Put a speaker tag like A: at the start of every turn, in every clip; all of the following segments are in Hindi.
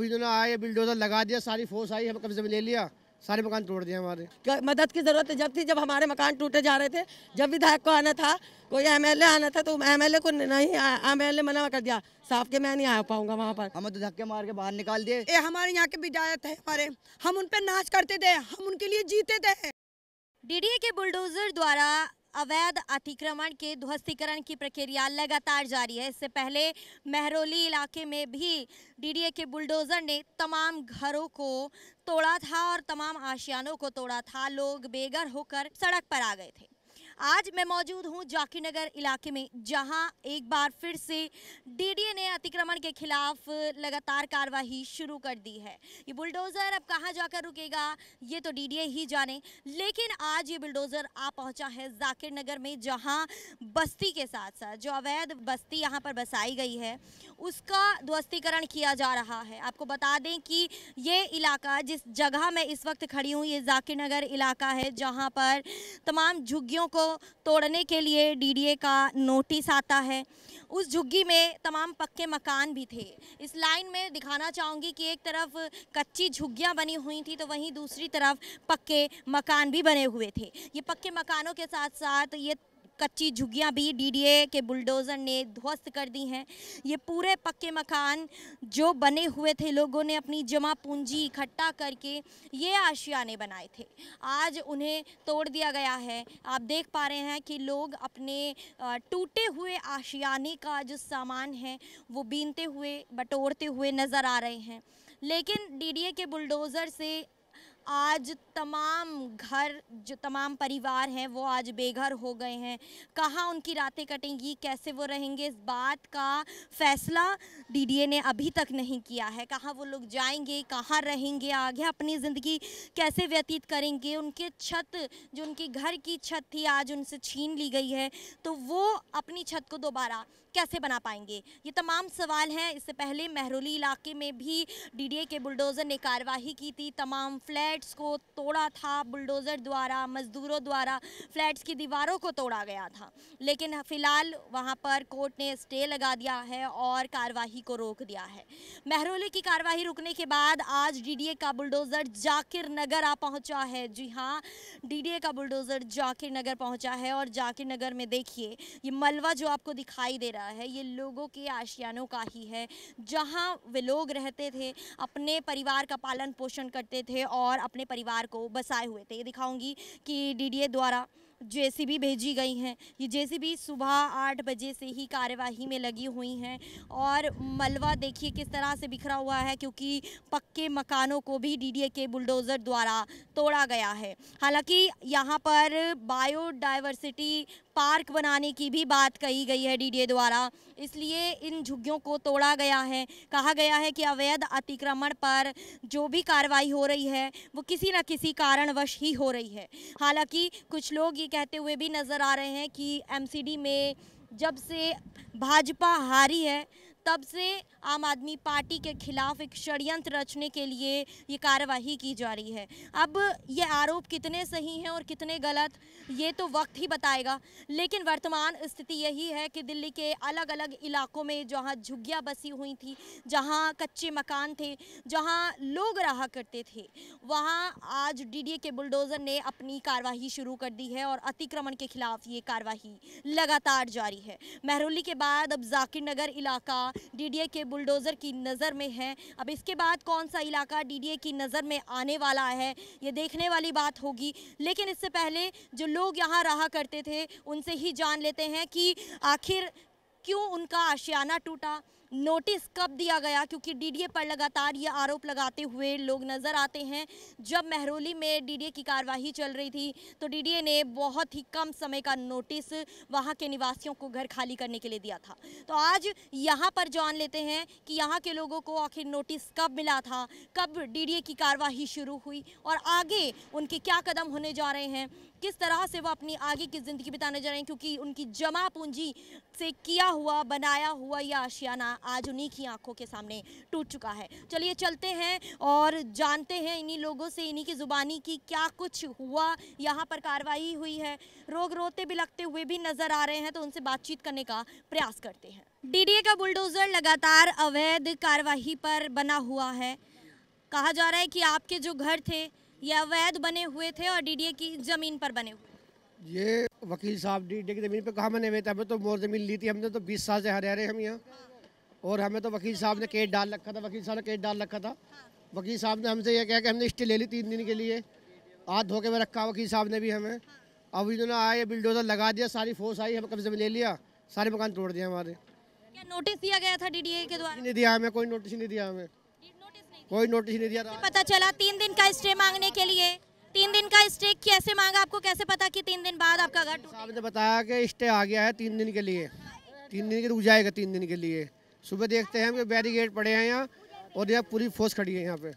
A: अभी जो आए बिल्डोजर लगा दिया सारी फोर्स आई हम कब्जे में ले लिया सारे मकान तोड़ दिए हमारे मदद की ज़रूरत जब थी जब हमारे मकान टूटे जा रहे थे जब विधायक को आना था कोई एमएलए आना था तो एमएलए को नहीं एमएलए मना कर दिया साफ के मैं नहीं आ पाऊंगा वहाँ पर हमें तो धक्के मार के बाहर
B: निकाल
C: दिए ये हमारे यहाँ के विधायक थे हमारे हम उन पर नाच करते थे हम उनके लिए जीते थे डीडीए के बुलडोजर द्वारा अवैध अतिक्रमण के ध्वस्तीकरण की प्रक्रिया लगातार जारी है इससे पहले महरौली इलाके में भी डीडीए के बुलडोजर ने तमाम घरों को तोड़ा था और तमाम आशियानों को तोड़ा था लोग बेघर होकर सड़क पर आ गए थे आज मैं मौजूद हूँ जाकिर नगर इलाके में जहाँ एक बार फिर से डीडीए ने अतिक्रमण के खिलाफ लगातार कार्रवाई शुरू कर दी है ये बुलडोज़र अब कहाँ जाकर रुकेगा ये तो डीडीए ही जाने लेकिन आज ये बुलडोज़र आ पहुँचा है जाकिर नगर में जहाँ बस्ती के साथ साथ जो अवैध बस्ती यहाँ पर बसाई गई है उसका ध्वस्तीकरण किया जा रहा है आपको बता दें कि ये इलाका जिस जगह मैं इस वक्त खड़ी हूँ ये जाकिर नगर इलाका है जहाँ पर तमाम झुग्गियों को तोड़ने के लिए डीडीए का नोटिस आता है उस झुग्गी में तमाम पक्के मकान भी थे इस लाइन में दिखाना चाहूँगी कि एक तरफ कच्ची झुग्गियाँ बनी हुई थी तो वहीं दूसरी तरफ पक्के मकान भी बने हुए थे ये पक्के मकानों के साथ साथ ये कच्ची झुग्गियाँ भी डीडीए के बुलडोज़र ने ध्वस्त कर दी हैं ये पूरे पक्के मकान जो बने हुए थे लोगों ने अपनी जमा पूंजी इकट्ठा करके ये आशियाने बनाए थे आज उन्हें तोड़ दिया गया है आप देख पा रहे हैं कि लोग अपने टूटे हुए आशियाने का जो सामान है वो बीनते हुए बटोरते हुए नज़र आ रहे हैं लेकिन डीडीए के बुलडोज़र से आज तमाम घर जो तमाम परिवार हैं वो आज बेघर हो गए हैं कहाँ उनकी रातें कटेंगी कैसे वो रहेंगे इस बात का फैसला डीडीए ने अभी तक नहीं किया है कहाँ वो लोग जाएंगे कहाँ रहेंगे आगे अपनी ज़िंदगी कैसे व्यतीत करेंगे उनके छत जो उनके घर की छत थी आज उनसे छीन ली गई है तो वो अपनी छत को दोबारा कैसे बना पाएंगे ये तमाम सवाल हैं इससे पहले महरोली इलाके में भी डी के बुलडोज़र ने कार्रवाई की थी तमाम फ्लैट्स को तोड़ा था बुलडोज़र द्वारा मज़दूरों द्वारा फ्लैट्स की दीवारों को तोड़ा गया था लेकिन फ़िलहाल वहाँ पर कोर्ट ने स्टे लगा दिया है और कार्रवाई को रोक दिया है महरोली की कार्रवाई रुकने के बाद आज डी का बुलडोज़र जाकिर नगर आ पहुँचा है जी हाँ डी का बुलडोज़र जाकिर नगर पहुँचा है और जाकिर नगर में देखिए ये मलवा जो आपको दिखाई दे रहा गया है ये लोगों के आशियानों का ही है जहाँ वे लोग रहते थे अपने परिवार का पालन पोषण करते थे और अपने परिवार को बसाए हुए थे ये दिखाऊंगी कि डीडीए द्वारा जेसीबी भेजी गई हैं ये जेसीबी सुबह आठ बजे से ही कार्यवाही में लगी हुई हैं और मलबा देखिए किस तरह से बिखरा हुआ है क्योंकि पक्के मकानों को भी डीडीए के बुलडोज़र द्वारा तोड़ा गया है हालांकि यहाँ पर बायोडाइवर्सिटी पार्क बनाने की भी बात कही गई है डीडीए द्वारा इसलिए इन झुग्गियों को तोड़ा गया है कहा गया है कि अवैध अतिक्रमण पर जो भी कार्रवाई हो रही है वो किसी न किसी कारणवश ही हो रही है हालांकि कुछ लोग ये कहते हुए भी नज़र आ रहे हैं कि एमसीडी में जब से भाजपा हारी है तब से आम आदमी पार्टी के खिलाफ एक षडयंत्र रचने के लिए ये कार्यवाही की जा रही है अब ये आरोप कितने सही हैं और कितने गलत ये तो वक्त ही बताएगा लेकिन वर्तमान स्थिति यही है कि दिल्ली के अलग अलग इलाकों में जहाँ झुग्गियाँ बसी हुई थी जहाँ कच्चे मकान थे जहाँ लोग रहा करते थे वहाँ आज डी के बुलडोज़र ने अपनी कार्यवाही शुरू कर दी है और अतिक्रमण के खिलाफ ये कार्यवाही लगातार जारी है महरौली के बाद अब जाकिर नगर इलाका डीडीए के बुलडोज़र की नज़र में है अब इसके बाद कौन सा इलाका डीडीए की नज़र में आने वाला है ये देखने वाली बात होगी लेकिन इससे पहले जो लोग यहाँ रहा करते थे उनसे ही जान लेते हैं कि आखिर क्यों उनका आशियाना टूटा नोटिस कब दिया गया क्योंकि डीडीए पर लगातार ये आरोप लगाते हुए लोग नज़र आते हैं जब महरौली में डीडीए की कार्यवाही चल रही थी तो डीडीए ने बहुत ही कम समय का नोटिस वहाँ के निवासियों को घर खाली करने के लिए दिया था तो आज यहाँ पर जान लेते हैं कि यहाँ के लोगों को आखिर नोटिस कब मिला था कब डी की कार्यवाही शुरू हुई और आगे उनके क्या कदम होने जा रहे हैं किस तरह से वो अपनी आगे की ज़िंदगी बिताने जा रहे हैं क्योंकि उनकी जमा पूंजी से किया हुआ बनाया हुआ यह आशियाना आज उन्हीं की आंखों के सामने टूट चुका है चलिए चलते हैं और जानते हैं इन्हीं लोगों से इन्हीं की ज़ुबानी की क्या कुछ हुआ यहाँ पर कार्रवाई हुई है रोग रोते भी लगते हुए भी नज़र आ रहे हैं तो उनसे बातचीत करने का प्रयास करते हैं डीडीए का बुलडोज़र लगातार अवैध कार्यवाही पर बना हुआ है कहा जा रहा है कि आपके जो घर थे ये अवैध बने हुए थे और डीडीए की जमीन पर बने हुए
D: ये वकील साहब डीडीए की जमीन पर कहाँ बने हुए थे हमें तो मोर जमीन ली थी हमने तो बीस साल से हरे हरे हम यहाँ हाँ। और हमें तो वकील साहब ने केस डाल रखा था वकील साहब ने केट डाल रखा था हाँ। वकील साहब ने हमसे यह कहा कि हमने स्टे ले ली तीन दिन के लिए हाथ धोखे में रखा वकील साहब ने भी हमें हाँ। अब इन्होंने आए बिल्डोजर लगा दिया सारी फोर्स आई हमें कब्जे में ले लिया सारे मकान तोड़ दिया हमारे
C: क्या नोटिस दिया गया था डीडीए के द्वारा नहीं दिया
D: हमें कोई नोटिस नहीं दिया हमें कोई नोटिस नहीं दिया
C: पता चला तीन दिन का स्टे मांगने के लिए तीन दिन का स्टे कैसे मांगा आपको कैसे पता कि तीन दिन बाद आपका घर
D: साहब ने बताया कि स्टे आ गया है तीन दिन के लिए तीन दिन के रुक जाएगा तीन दिन के लिए सुबह देखते हैं हम बैरीगेट पड़े हैं यहाँ और यहाँ पूरी फोर्स खड़ी है यहाँ पे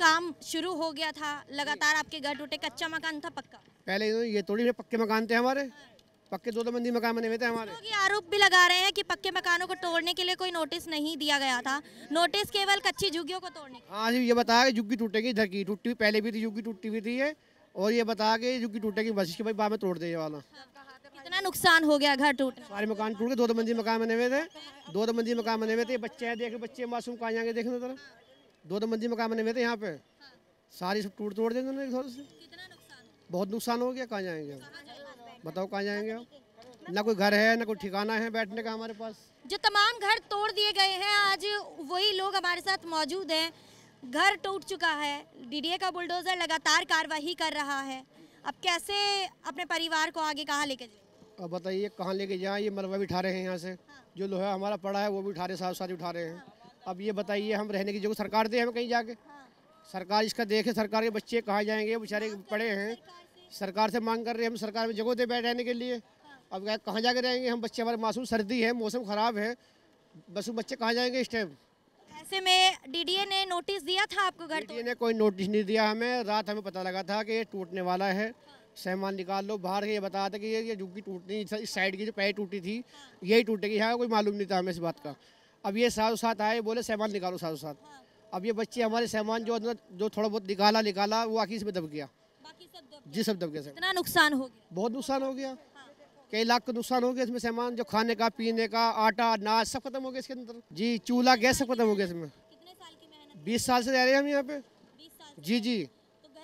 C: काम शुरू हो गया था लगातार आपके घर टूटे कच्चा मकान था पक्का
D: पहले तो ये थोड़ी पक्के मकान थे हमारे पक्के दो दो मंदी मकान बने हुए थे हमारे लोग
C: ये आरोप भी लगा रहे हैं कि पक्के मकानों को तोड़ने के लिए कोई नोटिस नहीं दिया गया था नोटिस केवल कच्ची झुग्गियों को
D: तोड़ने हाँ जी ये बताया कि झुग्गी टूटेगी इधर की टूटी पहले भी थी झुग्गी टूटी हुई थी ये और ये बताया कि झुग्गी टूटेगी बस इसके भाई बाद में तोड़ दे ये वाला कितना नुकसान हो गया घर टूट सारे मकान टूट गए दो दो मंजिल मकान बने हुए थे दो दो मंजिल मकान बने हुए थे बच्चे हैं देख बच्चे मासूम कहा जाएंगे देखने तरह दो दो मंदी मकान बने हुए थे यहाँ पे सारी सब टूट तोड़ देंगे बहुत नुकसान हो गया कहाँ जाएंगे बताओ कहाँ जाएंगे आप ना कोई घर है ना कोई ठिकाना है बैठने का हमारे पास
C: जो तमाम घर तोड़ दिए गए हैं आज वही लोग हमारे साथ मौजूद हैं घर टूट चुका है डीडीए का बुलडोजर लगातार कार्रवाई कर रहा है अब कैसे अपने परिवार को आगे कहाँ लेके
D: जाए अब बताइए कहाँ लेके जाए ये मलबा भी उठा रहे हैं यहाँ से जो लोहा हमारा पड़ा है वो भी उठा रहे साफ साथ उठा रहे हैं अब ये बताइए हम रहने की जगह सरकार दे हमें कहीं जाके सरकार इसका देखे सरकार के बच्चे कहाँ जाएंगे बेचारे पड़े हैं सरकार से मांग कर रहे हैं हम सरकार में जगह दे बैठ रहने के लिए अब कहाँ जाके रहेंगे हम बच्चे हमारे मासूम सर्दी है मौसम ख़राब है बस बच्चे कहाँ जाएंगे इस टाइम ऐसे में डीडीए ने नोटिस दिया था आपको घर डीडीए ने कोई नोटिस नहीं दिया हमें रात हमें पता लगा था कि ये टूटने वाला है सामान निकाल लो बाहर के ये बताया था कि ये ये झुग्गी टूटनी इस साइड की जो पैर टूटी थी यही टूटेगी यहाँ कोई मालूम नहीं था हमें इस बात का अब ये साथ साथ आए बोले सामान निकालो साथ साथ अब ये बच्चे हमारे सामान जो जो थोड़ा बहुत निकाला निकाला वो आखिर इसमें दब गया जी सब दबके से इतना नुकसान हो गया बहुत नुकसान हो गया हाँ। कई लाख का नुकसान हो गया इसमें सामान जो खाने का पीने का आटा अनाज सब खत्म हो गया इसके अंदर जी चूल्हा गैस सब खत्म हो गया इसमें बीस साल से रह रहे हैं हम यहाँ पे जी जी तो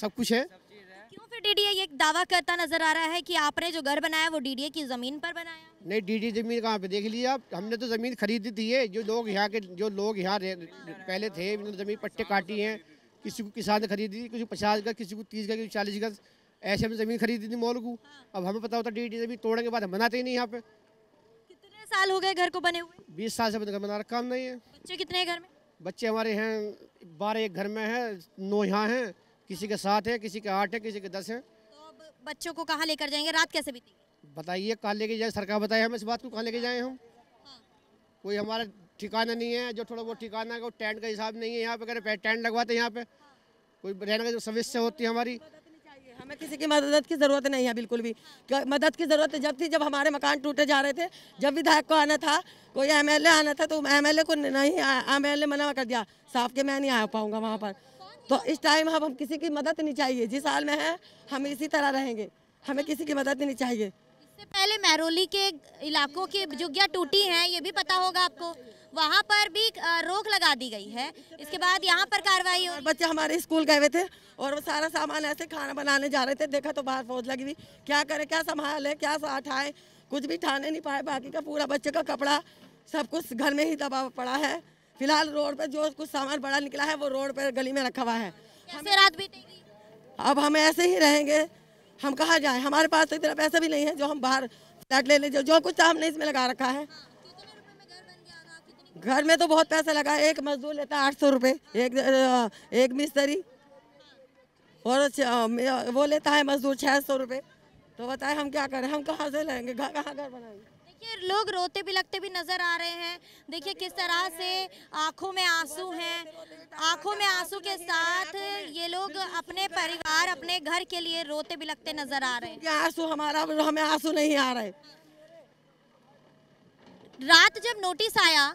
D: सब कुछ है
C: डीडीए तो ये दावा करता नजर आ रहा है कि आपने जो घर
D: बनाया वो डीडीए की जमीन पर बनाया नहीं डीडीए जमीन कहाँ पे देख लीजिए आप हमने तो जमीन खरीदी थी है जो लोग यहाँ के जो लोग यहाँ पहले थे जमीन पट्टे काटी हैं किसी को किसान ने खरीदी थी किसी को पचास गज किसी को तीस गज किसी चालीस गज ऐसे हमने जमीन खरीदी थी मॉल को अब हमें पता होता डी जमीन तोड़ने के बाद हम बनाते ही नहीं यहाँ पे कितने साल हो गए घर को बने हुए बीस साल से घर बना रखा हम नहीं है बच्चे कितने घर में बच्चे हमारे हैं बारह एक घर में है नौ यहाँ हैं किसी के सात है किसी के आठ है किसी के दस है तो
C: बच्चों को कहाँ लेकर जाएंगे रात कैसे बीतेगी
D: बताइए कहाँ लेके जाए सरकार बताए हम इस बात को कहाँ लेके जाए हम हाँ। कोई हमारा ठिकाना नहीं है जो थोड़ा बहुत ठिकाना है वो टेंट का हिसाब नहीं है यहाँ पे अगर टेंट लगवाते हैं यहाँ पे कोई रहने का जो समस्या होती है हमारी हमें किसी की मदद की ज़रूरत नहीं है बिल्कुल भी मदद
A: की ज़रूरत जब थी जब हमारे मकान टूटे जा रहे थे जब विधायक को आना था कोई एम आना था तो एम को नहीं एम मना कर दिया साफ के मैं नहीं आ पाऊँगा वहाँ पर तो इस टाइम हम हम किसी की मदद नहीं चाहिए जिस हाल में है हम इसी तरह रहेंगे हमें किसी की मदद नहीं चाहिए इससे पहले मैरोली के इलाकों की जुगियाँ टूटी हैं ये भी पता होगा आपको
C: वहाँ पर भी रोक लगा दी गई है इसके बाद यहाँ पर कार्रवाई हो
A: बच्चे हमारे स्कूल गए हुए थे और वो सारा सामान ऐसे खाना बनाने जा रहे थे देखा तो बाहर फौज लगी हुई क्या करे क्या संभाले क्या साठ आए कुछ भी ठाने नहीं पाए बाकी का पूरा बच्चे का कपड़ा सब कुछ घर में ही दबा पड़ा है फिलहाल रोड पर जो कुछ सामान बड़ा निकला है वो रोड पर गली में रखा हुआ है कैसे रात भी अब हम ऐसे ही रहेंगे हम कहाँ जाए हमारे पास तो इतना पैसा भी नहीं है जो हम बाहर फ्लैट ले लें जो, जो कुछ हमने इसमें लगा रखा है घर में तो बहुत पैसा लगा एक मजदूर लेता आठ सौ रुपये एक एक मिस्त्री और वो लेता है मजदूर छः सौ रुपये तो बताए हम क्या करें हम कहाँ से लेंगे कहाँ घर बनाएंगे
C: देखिए लोग रोते भी लगते भी नजर आ रहे हैं देखिए किस तरह से आंखों में आंसू हैं आंखों में आंसू के साथ ये लोग अपने परिवार अपने घर के लिए रोते भी लगते नजर आ रहे हैं आंसू हमारा हमें आंसू नहीं आ रहे रात जब नोटिस आया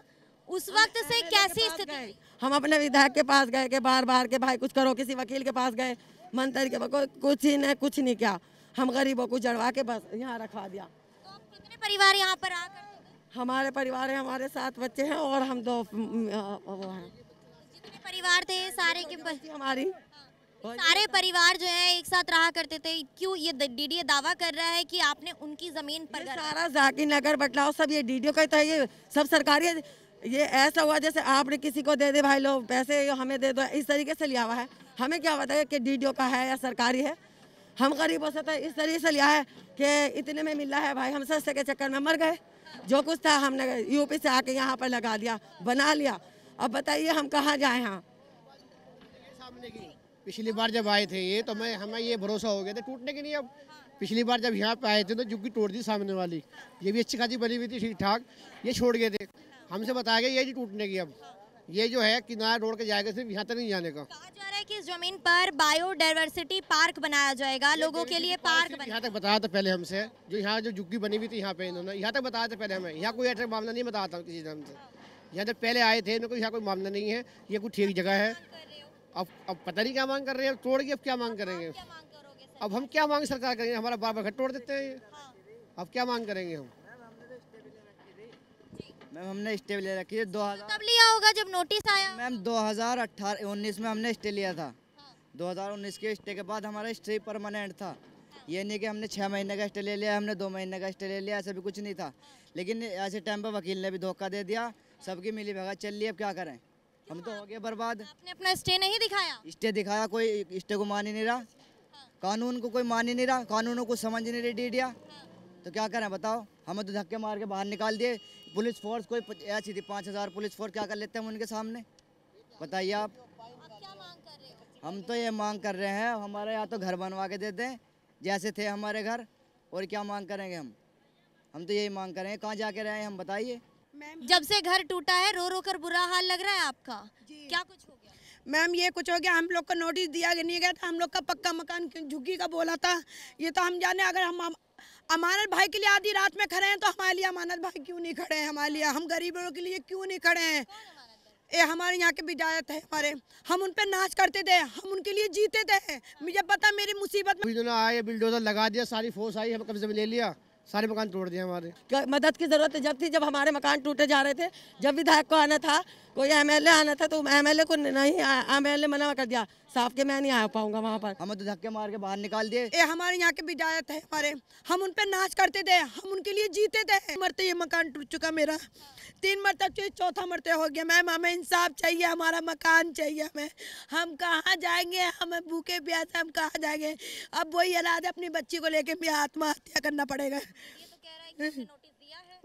C: उस वक्त से कैसी स्थिति
A: हम अपने विधायक के पास गए के बार बार के भाई कुछ करो किसी वकील के पास गए मंत्री के पास कुछ ही नहीं कुछ नहीं क्या हम गरीबों को जड़वा के बस यहाँ रखवा दिया तो कितने परिवार यहाँ पर आ हमारे परिवार है हमारे सात बच्चे हैं और हम दो वो हैं
C: जितने परिवार थे सारे के हमारी हाँ। सारे परिवार जो है एक साथ रहा करते थे क्यों ये डीडीए दावा कर रहा है कि आपने उनकी जमीन पर
A: सारा जाकिर नगर बटलाव सब ये डीडीओ का तो है ये सब सरकारी है ये ऐसा हुआ जैसे आपने किसी को दे दे भाई लोग पैसे हमें दे दो इस तरीके से लिया हुआ है हमें क्या पता है कि डी का है या सरकारी है हम गरीबों से तो इस तरीके से लिया है कि इतने में मिला है भाई हम सस्ते के चक्कर में मर गए जो कुछ था हमने यूपी से आके यहाँ पर लगा दिया
D: बना लिया अब बताइए हम कहाँ जाए यहाँ पिछली बार जब आए थे ये तो मैं हमें ये भरोसा हो गया था टूटने के लिए अब पिछली बार जब यहाँ पे आए थे तो जुग्गी तोड़ दी सामने वाली ये भी अच्छी खासी बनी हुई थी ठीक ठाक ये छोड़ गए थे हमसे बताया गया ये जी टूटने की अब ये जो है किनारा रोड के जाएगा सिर्फ यहाँ तक नहीं जाने का कहा
C: जा रहा है कि इस जमीन पर बायोडाइवर्सिटी पार्क बनाया जाएगा लोगों के लिए पार्क यहाँ तक
D: बताया था पहले हमसे जो यहाँ जो झुग्गी बनी हुई थी यहाँ पे इन्होंने यहाँ तक बताया था पहले हमें यहाँ कोई ऐसा मामला नहीं बताया था किसी ने हमसे यहाँ जब पहले आए थे इनको यहाँ कोई मामला नहीं है ये कोई ठीक जगह है अब अब पता नहीं क्या मांग कर रहे हैं तोड़ के अब क्या मांग करेंगे अब हम क्या मांग सरकार करेंगे हमारा बाबा घर तोड़ देते हैं हाँ। अब क्या मांग करेंगे हम मैम हमने स्टे ले रखी है दो तो हजार तब लिया होगा जब नोटिस आया मैम दो हजार अठारह उन्नीस में हमने स्टे लिया था
B: दो हजार उन्नीस के स्टे के बाद हमारा स्टे परमानेंट था ये नहीं कि हमने छः महीने का स्टे ले लिया हमने दो महीने का स्टे ले लिया ऐसा भी कुछ नहीं था लेकिन ऐसे टाइम पर वकील ने भी धोखा दे दिया सबकी मिली भगा चल रही अब क्या करें हम तो हो गए बर्बाद आपने
C: अपना स्टे नहीं दिखाया
B: स्टे दिखाया कोई स्टे को मान ही नहीं रहा कानून को कोई मान ही नहीं रहा कानूनों को समझ नहीं रही डी तो क्या करें बताओ हमें तो धक्के मार के बाहर निकाल दिए पुलिस फोर्स कोई ऐसी थी पाँच हज़ार पुलिस फोर्स क्या कर लेते हैं उनके सामने बताइए आप हम तो ये मांग कर रहे हैं हमारे यहाँ तो घर बनवा के दे दें जैसे थे हमारे घर और क्या मांग करेंगे हम हम तो यही मांग करेंगे कहाँ जाके रहे हैं हम बताइए
C: जब से घर टूटा है रो रो कर बुरा हाल लग रहा है आपका क्या कुछ हो गया
B: मैम ये कुछ हो गया हम लोग को नोटिस दिया नहीं गया था हम लोग का पक्का मकान झुग्गी का बोला था ये तो हम जाने अगर हम अमानत भाई के लिए आधी रात में खड़े हैं तो हमारे लिए अमानत भाई क्यों नहीं खड़े हैं हमारे लिए हम गरीबों के लिए क्यों नहीं खड़े हैं ये हमारे यहाँ के विधायक है हमारे हम उन पर नाच करते थे हम उनके लिए
A: जीते थे मुझे पता मेरी मुसीबत में आए बिल्डोजर लगा दिया सारी फोर्स आई हम कब्जे में ले लिया सारे मकान तोड़ दिए हमारे मदद की जरूरत जब थी जब हमारे मकान टूटे जा रहे थे जब विधायक को आना था कोई एम एल आना था तो एम एल को नहीं एम एल मना कर दिया साफ के मैं नहीं आ पाऊंगा वहाँ पर हमें तो धक्के मार के बाहर निकाल दिए ये हमारे यहाँ के विधायक है हमारे हम उन पर नाच
B: करते थे हम उनके लिए जीते थे मरते ये मकान टूट चुका मेरा तीन मरतब तो चौथा मरते हो गया मैम हमें इंसाफ चाहिए हमारा मकान चाहिए हमें हम कहाँ जाएंगे हमें भूखे प्यासे हम कहाँ जाएंगे अब वही हालात अपनी बच्ची को लेके भी आत्महत्या करना पड़ेगा तो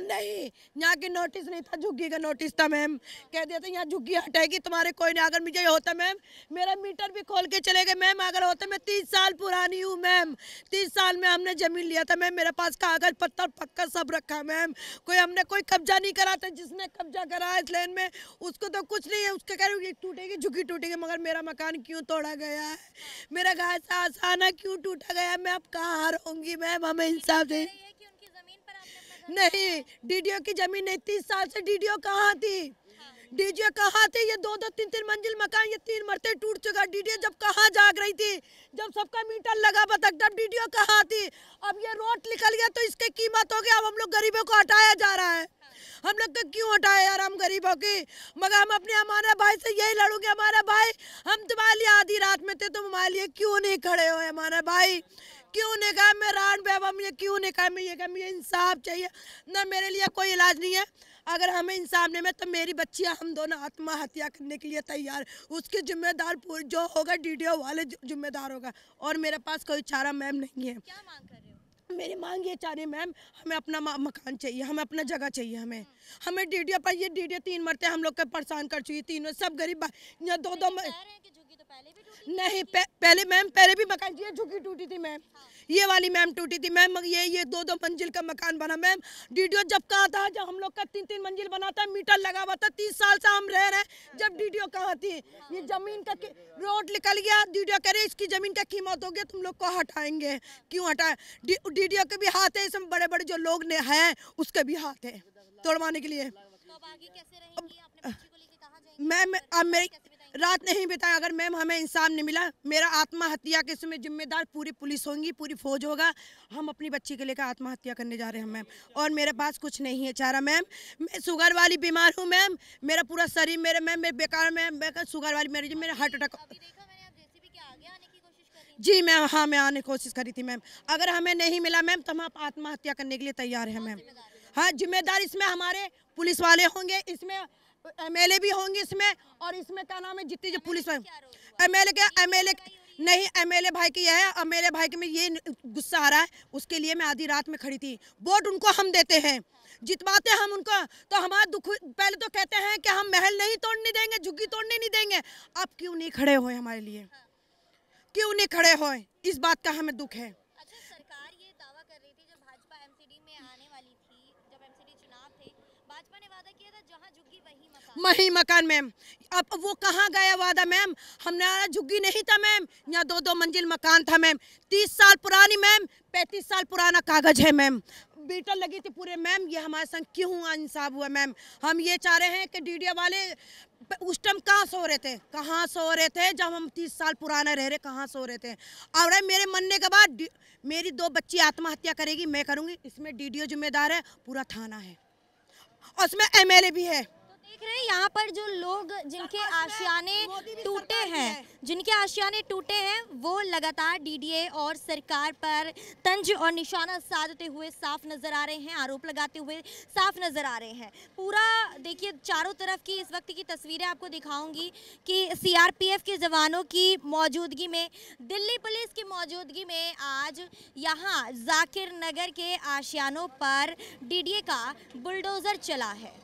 B: नहीं यहाँ की नोटिस नहीं था झुग्गी का नोटिस था मैम कह दिया था यहाँ झुग्गी हटाएगी तुम्हारे कोई नहीं अगर मुझे होता मैम मेरा मीटर भी खोल के चले गए मैम अगर होता मैं तीस साल पुरानी हूँ मैम तीस साल में हमने जमीन लिया था मैम मेरे पास कागज पत्थर पक्का सब रखा मैम कोई हमने कोई कब्जा नहीं करा था जिसने कब्जा करा इस लेन में उसको तो कुछ नहीं है उसके कह रही टूटेगी झुग्गी टूटेगी मगर मेरा मकान क्यों तोड़ा गया है मेरा घर आसाना क्यों टूटा गया मैं अब कहाँ हूँ मैम हमें इंसाफ दे नहीं डीडीओ की जमीन नहीं तीस साल से डीडीओ कहाँ थी डीडीओ कहाँ थी ये दो दो तीन तीन मंजिल मकान ये तीन मरते टूट चुका डीडीओ जब कहाँ जाग रही थी जब सबका मीटर लगा बतक जब डीडीओ कहाँ थी अब ये रोड निकल गया तो इसके कीमत हो गया अब हम लोग गरीबों को हटाया जा रहा है हम लोग को क्यों हटाया यार हम गरीबों की मगर हम अपने हमारे भाई से यही लड़ूंगे हमारा भाई हम तुम्हारे लिए आधी रात में थे तुम हमारे लिए क्यों नहीं खड़े हो हमारा भाई क्यों नहीं कहा मैं रान बेबा मुझे क्यों नहीं कहा ये कहा मुझे इंसाफ चाहिए ना मेरे लिए कोई इलाज नहीं है अगर हमें इंसाफ नहीं मिले तो मेरी बच्चियां हम दोनों आत्महत्या करने के लिए तैयार उसके जिम्मेदार जो होगा डी वाले जिम्मेदार होगा और मेरे पास कोई चारा मैम नहीं है क्या मांग कर रहे हो? मेरी मांग ये चाह रही मैम हमें अपना मकान चाहिए हमें अपना जगह चाहिए हमें हमें डीडीओ पर ये डी तीन मरते हम लोग के परेशान कर चुकी तीनों सब गरीब यहाँ दो दो, दो नहीं पह, पहले मैम पहले भी मकान ये झुकी टूटी थी मैम हाँ। ये वाली मैम टूटी थी मैम ये ये दो दो मंजिल का मकान बना मैम डीडीओ जब कहा था जब हम लोग का तीन तीन मंजिल बनाता है मीटर लगा हुआ था तीस साल से हम रह रहे हैं जब डीडीओ कहा थी ये जमीन का रोड निकल गया डीडीओ कह रहे इसकी जमीन का कीमत हो गया तुम लोग को हटाएंगे क्यों हटाए डीडीओ के भी हाथ है इसमें बड़े बड़े जो लोग है उसके भी हाथ है तोड़वाने के लिए तो मैम अब मेरी रात नहीं बिताए अगर मैम हमें इंसाफ नहीं मिला मेरा आत्महत्या के समय जिम्मेदार पूरी पुलिस होंगी पूरी फौज होगा हम अपनी बच्ची के लेकर आत्महत्या करने जा रहे हैं मैम और मेरे पास कुछ नहीं है चारा मैम मैं शुगर वाली बीमार हूँ मैम मेरा पूरा शरीर मेरे मैम मेरे बेकार मैम बेकार शुगर वाली मेरे मेरा हार्ट अटैक जी मैम हाँ मैं आने की कोशिश करी थी मैम अगर हमें नहीं मिला मैम तो हम आप आत्महत्या करने के लिए तैयार हैं मैम हाँ जिम्मेदार इसमें हमारे पुलिस वाले होंगे इसमें एमएलए भी होंगे इसमें और इसमें क्या नाम है जितनी जो पुलिस में एमएलए के एमएलए नहीं एमएलए भाई की यह है एमएलए भाई के में ये गुस्सा आ रहा है उसके लिए मैं आधी रात में खड़ी थी वोट उनको हम देते हैं जितवाते हम उनको तो हमारा दुख पहले तो कहते हैं कि हम महल नहीं तोड़ने देंगे झुग्गी तोड़ने नहीं देंगे आप क्यों नहीं खड़े हो हमारे लिए क्यों नहीं खड़े हो इस बात का हमें दुख है मही मकान मैम अब वो कहाँ गया वादा मैम हमारा झुग्गी नहीं था मैम यहाँ दो दो मंजिल मकान था मैम तीस साल पुरानी मैम पैंतीस साल पुराना कागज है मैम बीटर लगी थी पूरे मैम ये हमारे संग क्यों इंसाफ हुआ मैम हम ये चाह रहे हैं कि डीडिया वाले उस टाइम कहाँ सो रहे थे कहाँ सो रहे थे जब हम तीस साल पुराना रह रहे कहाँ सो रहे थे और मेरे मरने के बाद मेरी दो बच्ची आत्महत्या करेगी मैं करूँगी इसमें डी जिम्मेदार है पूरा थाना है उसमें एम भी है
C: देख रहे हैं यहाँ पर जो लोग जिनके आशियाने टूटे हैं जिनके आशियाने टूटे हैं वो लगातार डीडीए और सरकार पर तंज और निशाना साधते हुए साफ नज़र आ रहे हैं आरोप लगाते हुए साफ नज़र आ रहे हैं पूरा देखिए चारों तरफ की इस वक्त की तस्वीरें आपको दिखाऊंगी कि सीआरपीएफ के जवानों की मौजूदगी में दिल्ली पुलिस की मौजूदगी में आज यहाँ जाकिर नगर के आशियानों पर डी का बुलडोज़र चला है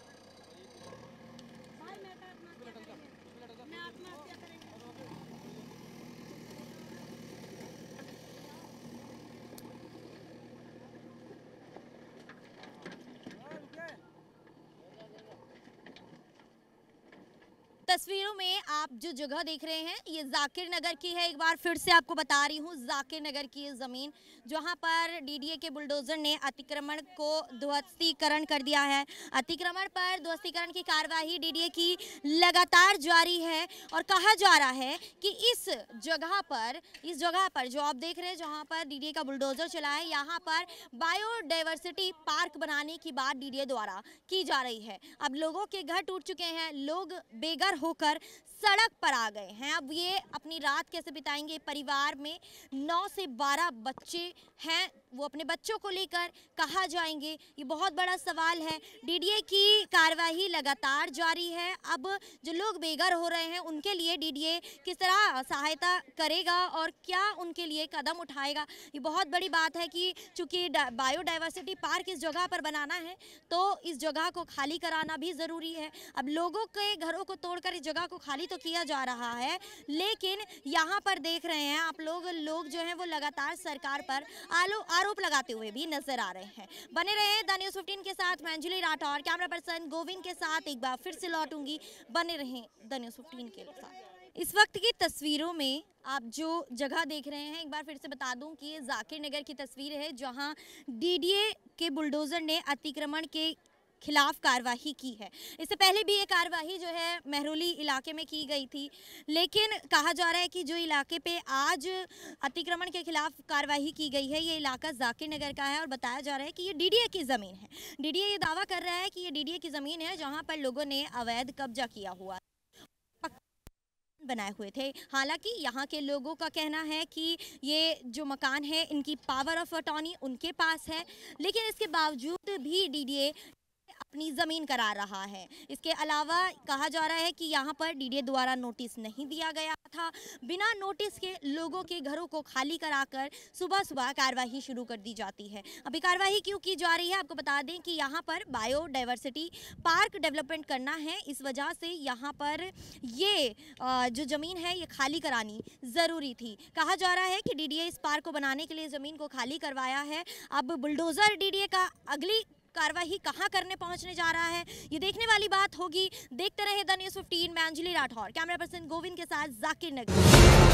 C: तस्वीरों में आप जो जगह देख रहे हैं ये जाकिर नगर की है एक बार फिर से आपको बता रही हूँ जाकिर नगर की ज़मीन जहाँ पर डीडीए के बुलडोज़र ने अतिक्रमण को ध्वस्तीकरण कर दिया है अतिक्रमण पर ध्वस्तीकरण की कार्यवाही डीडीए की लगातार जारी है और कहा जा रहा है कि इस जगह पर इस जगह पर जो आप देख रहे हैं जहाँ पर डी का बुलडोज़र चला है यहाँ पर बायोडाइवर्सिटी पार्क बनाने की बात डी द्वारा की जा रही है अब लोगों के घर टूट चुके हैं लोग बेघर होकर लेकर सड़क पर आ गए हैं अब ये अपनी रात कैसे बिताएंगे परिवार में नौ से बारह बच्चे हैं वो अपने बच्चों को लेकर कहाँ जाएंगे ये बहुत बड़ा सवाल है डीडीए की कार्यवाही लगातार जारी है अब जो लोग बेघर हो रहे हैं उनके लिए डीडीए किस तरह सहायता करेगा और क्या उनके लिए कदम उठाएगा ये बहुत बड़ी बात है कि चूँकि बायोडाइवर्सिटी पार्क इस जगह पर बनाना है तो इस जगह को खाली कराना भी ज़रूरी है अब लोगों के घरों को तोड़कर इस जगह को खाली तो किया जा रहा है लेकिन यहाँ पर देख रहे हैं आप लोग लोग जो हैं वो लगातार सरकार पर आलो आरोप आरोप लगाते हुए भी नजर आ रहे हैं बने रहे द न्यूज फिफ्टीन के साथ मैं अंजलि राठौर कैमरा पर्सन गोविंद के साथ एक बार फिर से लौटूंगी बने रहे द न्यूज फिफ्टीन के साथ इस वक्त की तस्वीरों में आप जो जगह देख रहे हैं एक बार फिर से बता दूं कि ये जाकिर नगर की तस्वीर है जहां डीडीए के बुलडोज़र ने अतिक्रमण के खिलाफ कार्रवाई की है इससे पहले भी ये कार्रवाई जो है महरूली इलाके में की गई थी लेकिन कहा जा रहा है कि जो इलाके पे आज अतिक्रमण के खिलाफ कार्रवाई की गई है ये इलाका जाकिर नगर का है और बताया जा रहा है कि ये डीडीए की ज़मीन है डीडीए ये दावा कर रहा है कि ये डीडीए की ज़मीन है जहाँ पर लोगों ने अवैध कब्जा किया हुआ बनाए हुए थे हालांकि यहाँ के लोगों का कहना है कि ये जो मकान है इनकी पावर ऑफ अटॉर्नी उनके पास है लेकिन इसके बावजूद भी डीडीए अपनी ज़मीन करा रहा है इसके अलावा कहा जा रहा है कि यहाँ पर डीडीए द्वारा नोटिस नहीं दिया गया था बिना नोटिस के लोगों के घरों को खाली कराकर सुबह सुबह कार्यवाही शुरू कर दी जाती है अभी कार्रवाई क्यों की जा रही है आपको बता दें कि यहाँ पर बायोडाइवर्सिटी पार्क डेवलपमेंट करना है इस वजह से यहाँ पर ये जो ज़मीन है ये खाली करानी ज़रूरी थी कहा जा रहा है कि डी इस पार्क को बनाने के लिए ज़मीन को खाली करवाया है अब बुलडोज़र डी का अगली कार्रवाई कहाँ करने पहुँचने जा रहा है ये देखने वाली बात होगी देखते रहे द न्यूज़ फिफ्टीन मैं अंजलि राठौर कैमरा पर्सन गोविंद के साथ जाकिर नगर